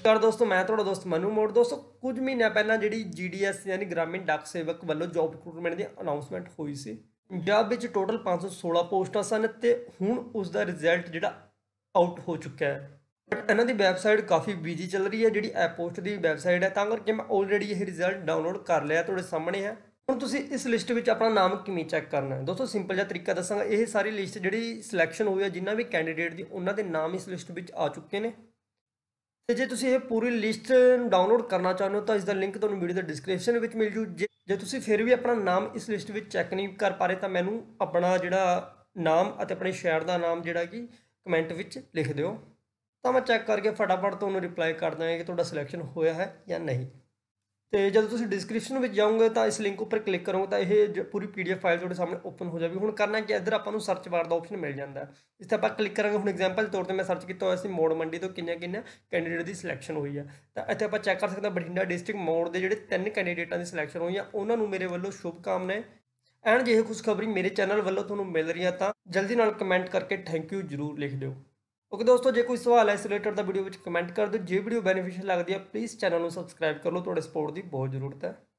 ਨਮਸਕਾਰ ਦੋਸਤੋ ਮੈਂ ਤੁਹਾਡਾ ਦੋਸਤ ਮਨੂ ਮੋੜ ਦੋਸਤੋ ਕੁਝ ਮਹੀਨਾ ਪਹਿਲਾਂ ਜਿਹੜੀ ਜੀਡੀਐਸ ਯਾਨੀ ਗ੍ਰਾਮੀਣ ਡਾਕ ਸੇਵਕ ਵੱਲੋਂ ਜੌਬ ਰਿਕਰੂਟਮੈਂਟ ਦੀ ਅਨਾਉਂਸਮੈਂਟ ਹੋਈ ਸੀ ਪੰਜਾਬ ਵਿੱਚ ਟੋਟਲ 516 ਪੋਸਟਾਂ ਸਨ ਤੇ ਹੁਣ ਉਸ ਦਾ ਰਿਜ਼ਲਟ ਜਿਹੜਾ ਆਊਟ ਹੋ ਚੁੱਕਾ ਹੈ ਬਟ ਇਹਨਾਂ ਦੀ ਵੈਬਸਾਈਟ ਕਾਫੀ ਬੀਜੀ ਚੱਲ ਰਹੀ ਹੈ ਜਿਹੜੀ ਐਪ ਪੋਸਟ ਦੀ ਵੈਬਸਾਈਟ ਹੈ ਤਾਂ ਕਰਕੇ ਮੈਂ ਆਲਰੇਡੀ ਇਹ ਰਿਜ਼ਲਟ ਡਾਊਨਲੋਡ ਕਰ ਲਿਆ ਤੁਹਾਡੇ ਸਾਹਮਣੇ ਹੈ ਹੁਣ ਤੁਸੀਂ ਇਸ ਲਿਸਟ ਵਿੱਚ ਆਪਣਾ ਨਾਮ ਕਿਵੇਂ ਚੈੱਕ ਕਰਨਾ ਹੈ ਦੋਸਤੋ ਸਿੰਪਲ ਜਿਹਾ ਤਰੀਕਾ ਦੱਸਾਂਗਾ ਇਹ ਸਾਰੀ ਲਿਸਟ ਜਿਹੜੀ ਸਿਲੈਕਸ਼ਨ ਹੋਈ ਹੈ ਜਿੰਨਾ ਵੀ ਕੈਂਡੀਡੇਟ ਦੀ ਉਹਨਾਂ ਦੇ ਨਾਮ ਇਸ ਲਿਸਟ ਵਿੱਚ ਆ ਚੁੱਕੇ ਨੇ ਤੇ ਜੇ ਤੁਸੀਂ ਇਹ ਪੂਰੀ ਲਿਸਟ ਡਾਊਨਲੋਡ ਕਰਨਾ ਚਾਹੁੰਦੇ ਹੋ ਤਾਂ ਇਸ ਦਾ ਲਿੰਕ ਤੁਹਾਨੂੰ ਵੀਡੀਓ ਦੇ ਡਿਸਕ੍ਰਿਪਸ਼ਨ ਵਿੱਚ ਮਿਲ ਜੂ ਜੇ ਤੁਸੀਂ ਫਿਰ ਵੀ ਆਪਣਾ ਨਾਮ ਇਸ ਲਿਸਟ ਵਿੱਚ ਚੈੱਕ ਨਹੀਂ ਕਰ ਪਾ ਰਹੇ ਤਾਂ ਮੈਨੂੰ ਆਪਣਾ ਜਿਹੜਾ ਨਾਮ ਅਤੇ ਆਪਣੇ ਸ਼ਹਿਰ ਦਾ ਨਾਮ ਜਿਹੜਾ ਕਿ ਕਮੈਂਟ ਵਿੱਚ ਲਿਖ ਦਿਓ ਤਾਂ ਮੈਂ ਚੈੱਕ ਕਰਕੇ ਫਟਾਫਟ ਤੁਹਾਨੂੰ ਰਿਪਲਾਈ ਕਰ ਦਾਂਗਾ ਕਿ ਤੁਹਾਡਾ ਸਿਲੈਕਸ਼ਨ ਹੋਇਆ ਹੈ ਜਾਂ ਨਹੀਂ ਤੇ ਜਦੋਂ ਤੁਸੀਂ ਡਿਸਕ੍ਰਿਪਸ਼ਨ ਵਿੱਚ ਜਾਓਗੇ ਤਾਂ ਇਸ ਲਿੰਕ ਉੱਪਰ ਕਲਿੱਕ ਕਰੋਗੇ ਤਾਂ ਇਹ ਪੂਰੀ ਪੀਡੀਐਫ ਫਾਈਲ ਤੁਹਾਡੇ ਸਾਹਮਣੇ ਓਪਨ ਹੋ ਜਾਵੇਗੀ ਹੁਣ ਕਰਨਾ ਕੀ ਇੱਧਰ ਆਪਾਂ ਨੂੰ ਸਰਚ ਬਾਰ ਦਾ ਆਪਸ਼ਨ ਮਿਲ ਜਾਂਦਾ ਇਸ ਤੇ ਆਪਾਂ ਕਲਿੱਕ ਕਰਾਂਗੇ ਹੁਣ ਐਗਜ਼ਾਮਪਲ ਤੌਰ ਤੇ ਮੈਂ ਸਰਚ ਕੀਤਾ ਹੋਇਆ ਸੀ ਮੋੜ ਮੰਡੀ ਤੋਂ ਕਿੰਨੇ ਕਿੰਨੇ ਕੈਂਡੀਡੇਟ ਦੀ ਸਿਲੈਕਸ਼ਨ ਹੋਈ ਹੈ ਤਾਂ ਇੱਥੇ ਆਪਾਂ ਚੈੱਕ ਕਰ ਸਕਦੇ ਹਾਂ ਬਠਿੰਡਾ ਡਿਸਟ੍ਰਿਕਟ ਮੋੜ ਦੇ ਜਿਹੜੇ ਤਿੰਨ ਕੈਂਡੀਡੇਟਾਂ ਦੀ ਸਿਲੈਕਸ਼ਨ ਹੋਈ ਆ ਉਹਨਾਂ ਨੂੰ ਮੇਰੇ ਵੱਲੋਂ ਸ਼ੁਭ ਕਾਮਨਾਵਾਂ ਐਂਡ ਜੇ ਇਹ ਖੁਸ਼ਖਬਰੀ ਮੇਰੇ ਚੈਨਲ ਵੱਲੋਂ ਤੁਹਾਨੂੰ ਮਿਲ ਰਹੀ ਆ ਤਾਂ ਜਲਦੀ ਨਾਲ ਕਮੈਂਟ ਕਰਕੇ ਥੈਂਕ ਯੂ ਜਰੂਰ ਲਿਖ ਦਿਓ ਓਕੇ ਦੋਸਤੋ ਜੇ ਕੋਈ ਸਵਾਲ ਹੈ ਇਸ ਰਿਲੇਟਡ ਦਾ ਵੀਡੀਓ ਵਿੱਚ ਕਮੈਂਟ ਕਰ ਦਿਓ ਜੇ ਵੀਡੀਓ ਬੈਨੀਫੀਸ਼ੀਅਲ ਲੱਗਦੀ ਹੈ ਪਲੀਜ਼ ਚੈਨਲ ਨੂੰ ਸਬਸਕ੍ਰਾਈਬ ਕਰ ਲਓ ਤੁਹਾਡੇ ਸਪੋਰਟ ਦੀ ਬਹੁਤ ਜ਼ਰੂਰਤ ਹੈ